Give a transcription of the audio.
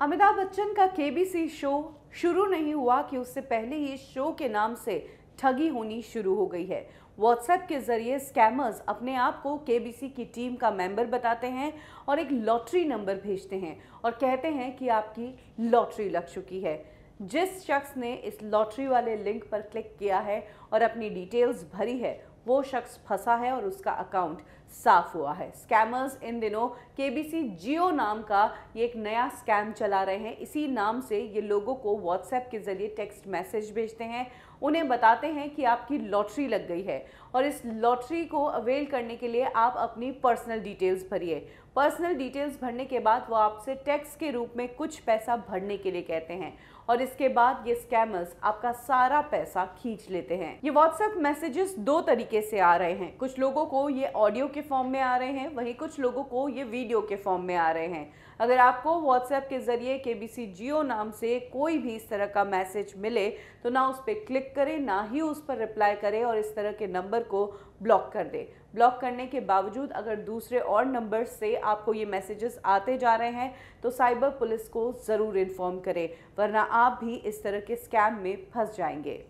अमिताभ बच्चन का KBC show शुरू नहीं हुआ कि उससे पहले ही शो के नाम से ठगी होनी शुरू हो गई है व्हाट्सएप के जरिए स्कैमर्स अपने आप को केबीसी की टीम का मेंबर बताते हैं और एक लॉटरी नंबर भेजते हैं और कहते हैं कि आपकी लॉटरी लग चुकी है जिस शख्स ने इस लॉटरी वाले लिंक पर क्लिक किया है और अपनी डिटेल्स भरी है वो शख्स फंसा है और उसका अकाउंट साफ हुआ है स्कैमर्स इन दिनों के बी सी जियो नाम का ये एक नया स्कैम चला रहे हैं इसी नाम से ये लोगों को व्हाट्सएप के ज़रिए टेक्स्ट मैसेज भेजते हैं उन्हें बताते हैं कि आपकी लॉटरी लग गई है और इस लॉटरी को अवेल करने के लिए आप अपनी पर्सनल डिटेल्स भरिए पर्सनल डिटेल्स भरने के बाद वो आपसे टैक्स के रूप में कुछ पैसा भरने के लिए कहते हैं और इसके बाद ये स्कैमर्स आपका सारा पैसा खींच लेते हैं ये व्हाट्सएप मैसेजेस दो तरीके तरीके से आ रहे हैं कुछ लोगों को ये ऑडियो के फॉर्म में आ रहे हैं वहीं कुछ लोगों को ये वीडियो के फॉर्म में आ रहे हैं अगर आपको व्हाट्सएप के ज़रिए के बी सी जियो नाम से कोई भी इस तरह का मैसेज मिले तो ना उस पर क्लिक करें ना ही उस पर रिप्लाई करें और इस तरह के नंबर को ब्लॉक कर दें ब्लॉक करने के बावजूद अगर दूसरे और नंबर से आपको ये मैसेजेस आते जा रहे हैं तो साइबर पुलिस को ज़रूर इन्फॉर्म करें वरना आप भी इस तरह के स्कैम में फंस जाएंगे